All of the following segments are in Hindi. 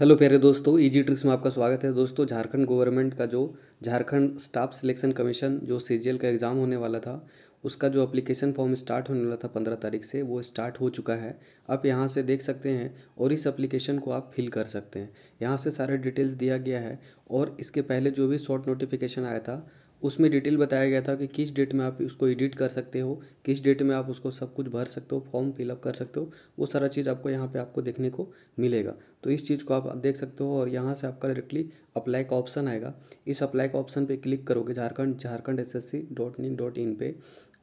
हेलो प्यारे दोस्तों इजी ट्रिक्स में आपका स्वागत है दोस्तों झारखंड गवर्नमेंट का जो झारखंड स्टाफ सिलेक्शन कमीशन जो सी का एग्ज़ाम होने वाला था उसका जो एप्लीकेशन फॉर्म स्टार्ट होने वाला था पंद्रह तारीख से वो स्टार्ट हो चुका है आप यहाँ से देख सकते हैं और इस एप्लीकेशन को आप फिल कर सकते हैं यहाँ से सारे डिटेल्स दिया गया है और इसके पहले जो भी शॉर्ट नोटिफिकेशन आया था उसमें डिटेल बताया गया था कि किस डेट में आप उसको एडिट कर सकते हो किस डेट में आप उसको सब कुछ भर सकते हो फॉर्म फिलअप कर सकते हो वो सारा चीज़ आपको यहाँ पे आपको देखने को मिलेगा तो इस चीज़ को आप देख सकते हो और यहाँ से आपका डायरेक्टली अप्लाई का ऑप्शन आएगा इस अप्लाई का ऑप्शन पर क्लिक करोगे Jharkhand Jharkhand S S C dot in dot in पर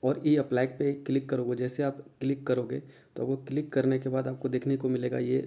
और ई अप्लाई पर क्लिक करोगे जैसे आप क्लिक करोगे तो आपको क्लिक करने के बाद आपको देखने को मिलेगा ये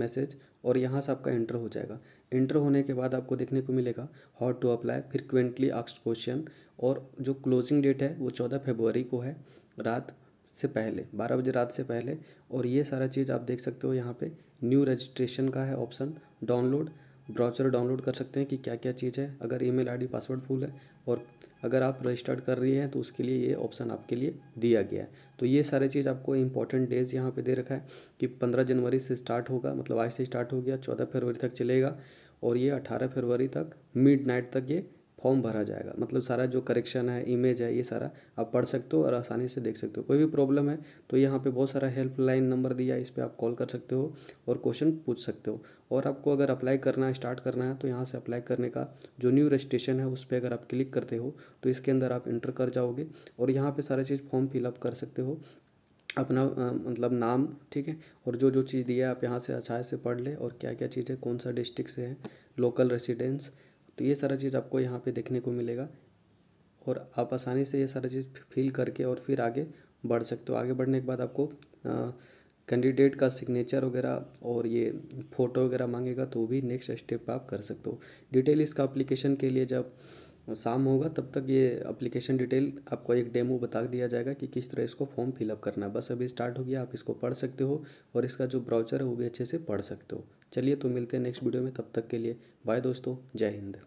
मैसेज और यहाँ से आपका इंटर हो जाएगा इंटर होने के बाद आपको देखने को मिलेगा हॉट टू अप्लाई फ्रिक्वेंटली आक्स क्वेश्चन और जो क्लोजिंग डेट है वो चौदह फेबवरी को है रात से पहले बारह बजे रात से पहले और ये सारा चीज़ आप देख सकते हो यहाँ पे न्यू रजिस्ट्रेशन का है ऑप्शन डाउनलोड ब्राउचर डाउनलोड कर सकते हैं कि क्या क्या चीज़ है अगर ईमेल आईडी पासवर्ड फुल है और अगर आप रजिस्टर्ड कर रही हैं तो उसके लिए ये ऑप्शन आपके लिए दिया गया है तो ये सारे चीज़ आपको इंपॉर्टेंट डेज यहाँ पे दे रखा है कि पंद्रह जनवरी से स्टार्ट होगा मतलब आज से स्टार्ट हो गया चौदह फरवरी तक चलेगा और ये अठारह फरवरी तक मिड नाइट तक ये फॉर्म भरा जाएगा मतलब सारा जो करेक्शन है इमेज है ये सारा आप पढ़ सकते हो और आसानी से देख सकते हो कोई भी प्रॉब्लम है तो यहाँ पे बहुत सारा हेल्पलाइन नंबर दिया है इस पर आप कॉल कर सकते हो और क्वेश्चन पूछ सकते हो और आपको अगर अप्लाई करना है स्टार्ट करना है तो यहाँ से अप्लाई करने का जो न्यू रजिस्ट्रेशन है उस पर अगर आप क्लिक करते हो तो इसके अंदर आप इंटर कर जाओगे और यहाँ पर सारा चीज़ फॉर्म फिलअप कर सकते हो अपना आ, मतलब नाम ठीक है और जो जो चीज़ दिया है आप यहाँ से अच्छा से पढ़ ले और क्या क्या चीज़ है कौन सा डिस्ट्रिक्ट से है लोकल रेसिडेंस तो ये सारा चीज़ आपको यहाँ पे देखने को मिलेगा और आप आसानी से ये सारा चीज़ फिल करके और फिर आगे बढ़ सकते हो आगे बढ़ने के बाद आपको कैंडिडेट का सिग्नेचर वगैरह और ये फ़ोटो वगैरह मांगेगा तो भी नेक्स्ट स्टेप आप कर सकते हो डिटेल इसका अप्लीकेशन के लिए जब शाम होगा तब तक ये अप्लीकेशन डिटेल आपको एक डेमो बता दिया जाएगा कि किस तरह इसको फॉर्म फिलअप करना है बस अभी स्टार्ट हो गया आप इसको पढ़ सकते हो और इसका जो ब्राउचर है वो भी अच्छे से पढ़ सकते हो चलिए तो मिलते हैं नेक्स्ट वीडियो में तब तक के लिए बाय दोस्तों जय हिंद